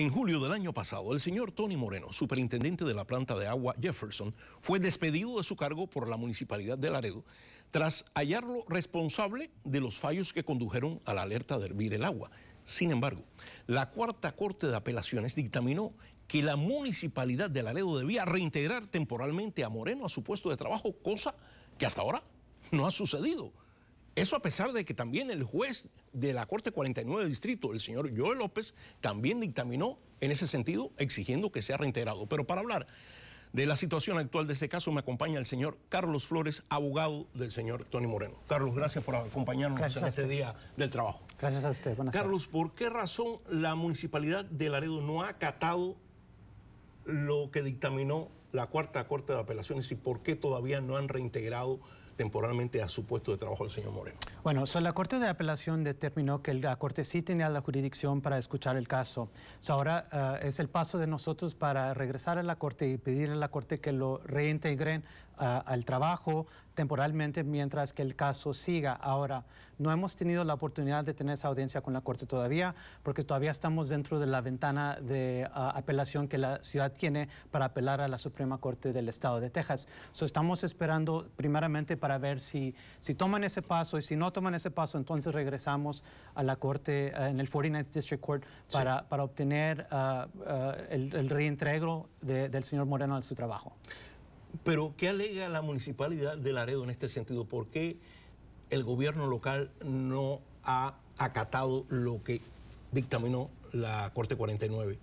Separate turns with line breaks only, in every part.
En julio del año pasado, el señor Tony Moreno, superintendente de la planta de agua Jefferson, fue despedido de su cargo por la municipalidad de Laredo tras hallarlo responsable de los fallos que condujeron a la alerta de hervir el agua. Sin embargo, la Cuarta Corte de Apelaciones dictaminó que la municipalidad de Laredo debía reintegrar temporalmente a Moreno a su puesto de trabajo, cosa que hasta ahora no ha sucedido. Eso a pesar de que también el juez de la Corte 49 Distrito, el señor Joel López, también dictaminó en ese sentido, exigiendo que sea reintegrado. Pero para hablar de la situación actual de ese caso me acompaña el señor Carlos Flores, abogado del señor Tony Moreno. Carlos, gracias por acompañarnos en este día del trabajo. Gracias a usted. Buenas Carlos, ¿por qué razón la municipalidad de Laredo no ha acatado lo que dictaminó la Cuarta Corte de Apelaciones y por qué todavía no han reintegrado? temporalmente a su puesto de trabajo el señor Moreno.
Bueno, la Corte de Apelación determinó que la Corte sí tenía la jurisdicción para escuchar el caso. ahora eh, es el paso de nosotros para regresar a la Corte y pedirle a la Corte que lo reintegren al trabajo temporalmente mientras que el caso siga. Ahora, no hemos tenido la oportunidad de tener esa audiencia con la Corte todavía, porque todavía estamos dentro de la ventana de apelación que la ciudad tiene para apelar a la Suprema Corte del Estado de Texas. So, estamos esperando primeramente para ver si, si toman ese paso y si no toman ese paso, entonces regresamos a la Corte eh, en el 49th District Court para, para obtener ah, ah, el, reintegro del señor Moreno a su trabajo.
Pero, ¿qué alega la municipalidad de Laredo en este sentido? ¿Por qué el gobierno local no ha acatado lo que dictaminó la Corte 49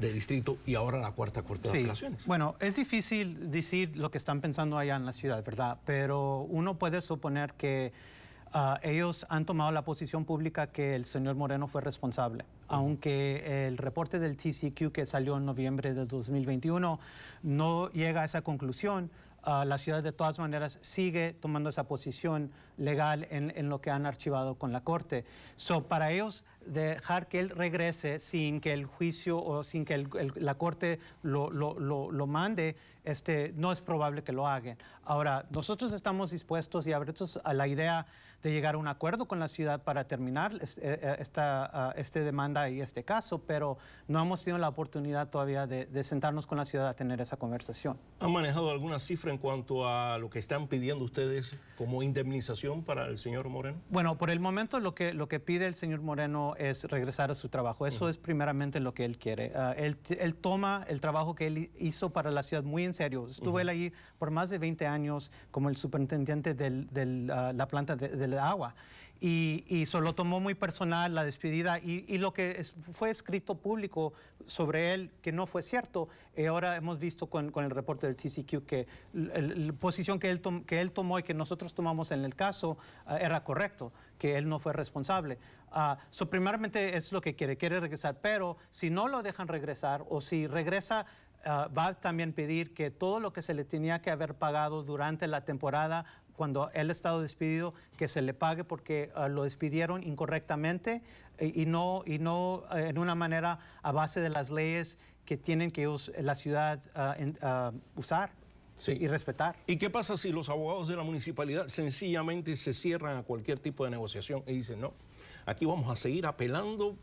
del distrito y ahora la Cuarta Corte de Apelaciones?
Bueno, es difícil decir lo que están pensando allá en la ciudad, ¿verdad? Pero uno puede suponer que Ah, ellos han tomado la posición pública que el señor Moreno fue responsable, aunque el reporte del TCQ que salió en noviembre de 2021 no llega a esa conclusión. Ah, la ciudad de todas maneras sigue tomando esa posición legal en, lo que han archivado con la Corte. So, para ellos dejar que él regrese sin que el juicio o sin que la corte lo, lo, mande, este, no es probable que lo hagan. Ahora, nosotros estamos dispuestos y abiertos a la idea de llegar a un acuerdo con la ciudad para terminar eh, eh, esta, ah, este demanda y este caso, pero no hemos tenido la oportunidad todavía de, sentarnos con la ciudad a tener esa conversación.
¿Han manejado alguna cifra en cuanto a lo que están pidiendo ustedes como indemnización para el señor Moreno?
Bueno, por el momento lo que, lo que pide el señor Moreno es regresar a su trabajo. Eso es primeramente lo que él quiere. Ah, él, toma el trabajo que él hizo para la ciudad muy en serio. Estuvo él ahí por más de 20 años como el superintendente de ah, la planta del agua y, y lo tomó muy personal la despedida y, lo que fue escrito público sobre él, que no fue cierto, eh, ahora hemos visto con, el reporte del TCQ que la posición que él, que él tomó y que nosotros tomamos en el caso ah, era correcto, que él no fue responsable. Uh, primeramente es lo que quiere, quiere regresar, pero si no lo dejan regresar o si regresa ah, va va a también pedir que todo lo que se le tenía que haber pagado durante la temporada cuando él ha estado despedido, que se le pague porque ah, lo despidieron incorrectamente eh, y, no, y no eh, en una manera a base de las leyes que tienen que la ciudad
ah, ah, usar. y respetar. ¿Y qué pasa si los abogados de la municipalidad sencillamente se cierran a cualquier tipo de negociación y dicen, no, aquí vamos a seguir apelando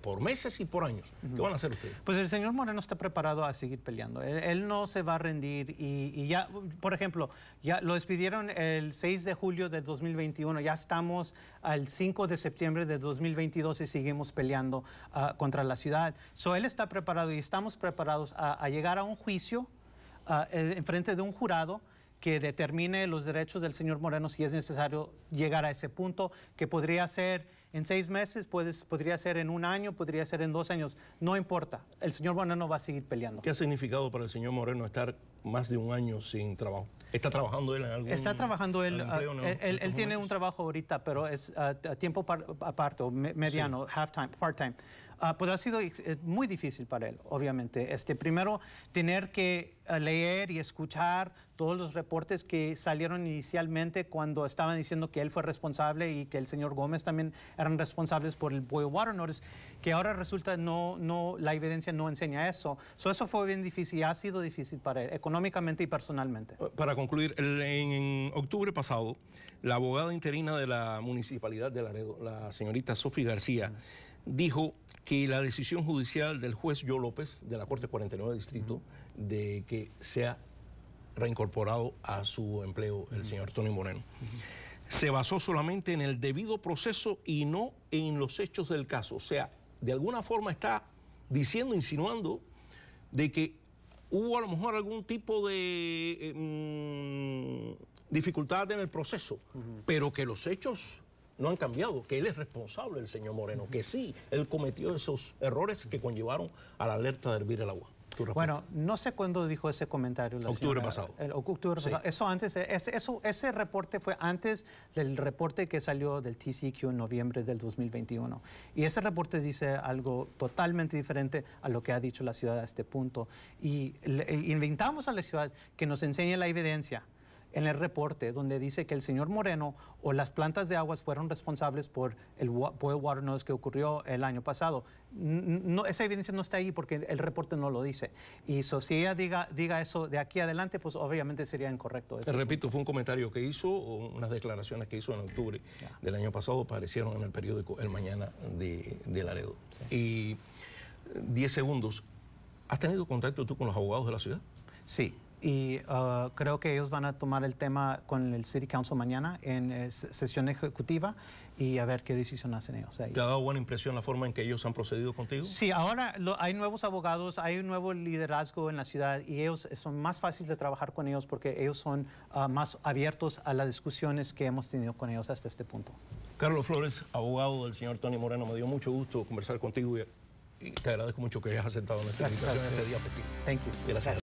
por, meses y por años. ¿Qué van a hacer ustedes? Pues el señor Moreno está
preparado a seguir peleando. Él, no se va a rendir y, ya, por ejemplo, ya lo despidieron el 6 de julio de 2021, ya estamos al 5 de septiembre de 2022 y seguimos peleando ah, contra la ciudad. So él está preparado y estamos preparados a, llegar a un juicio ah, en frente de un jurado que determine los derechos del señor Moreno si es necesario llegar a ese punto, que podría ser en seis
meses, puedes, podría ser en un año, podría ser en dos años, no importa. El señor Moreno va a seguir peleando. ¿Qué ha significado para el señor Moreno estar más de un año sin trabajo? ¿Está trabajando él en algún Está trabajando él. Ah, él, tiene
un trabajo ahorita, pero es ah, a tiempo aparte, mediano, half-time, part-time. Ah, pues ha sido eh, muy difícil para él, obviamente. Este, primero, tener que eh, leer y escuchar todos los reportes que salieron inicialmente cuando estaban diciendo que él fue responsable y que el señor Gómez también eran responsables por el BOY Water Notice, que ahora resulta no, no, la evidencia no enseña eso. eso fue bien difícil y ha sido difícil para él, económicamente y personalmente.
Eh, para concluir, en octubre pasado, la abogada interina de la municipalidad de Laredo, la señorita Sofi García, dijo que la decisión judicial del juez JOE López, de la Corte 49 del Distrito, de que sea reincorporado a su empleo el señor Tony Moreno, se basó solamente en el debido proceso y no en los hechos del caso. O sea, de alguna forma está diciendo, insinuando, de que hubo a lo mejor algún tipo de em, dificultad en el proceso, pero que los hechos no han cambiado, que él es responsable, el señor Moreno, que sí, él cometió esos errores que conllevaron a la alerta de hervir el agua. Bueno, no sé cuándo dijo ese comentario. La octubre pasado. octubre Eso antes, ese,
ese reporte fue antes del reporte que salió del TCQ en noviembre del 2021. Y ese reporte dice algo totalmente diferente a lo que ha dicho la ciudad a este punto. Y le, inventamos a la ciudad que nos enseñe la evidencia en el reporte donde dice que el señor Moreno o las plantas de aguas fueron responsables por el boil water notice que ocurrió el año pasado. No, esa evidencia no está ahí porque el reporte no lo dice. Y si ella diga, diga eso de aquí adelante, pues obviamente sería incorrecto. Eso. Repito,
fue un comentario que hizo, unas declaraciones que hizo en octubre del año pasado, aparecieron en el periódico El Mañana de, de Laredo. Y 10 segundos, ¿has tenido contacto tú con los abogados de la ciudad? Sí, y ah, creo que ellos van a tomar el tema con
el City Council mañana en eh, sesión ejecutiva y a ver qué decisión hacen ellos. Ahí. ¿Te
ha dado buena impresión la forma en que ellos han procedido contigo? Sí, ahora hay nuevos abogados, hay un nuevo
liderazgo en la ciudad y ellos eh, son más fáciles de trabajar con ellos porque ellos son ah, más abiertos a las discusiones que hemos tenido con ellos hasta este punto.
Carlos Flores, abogado del señor Tony Moreno, me dio mucho gusto conversar contigo y, te agradezco mucho que hayas aceptado nuestra invitación este día. Thank Gracias.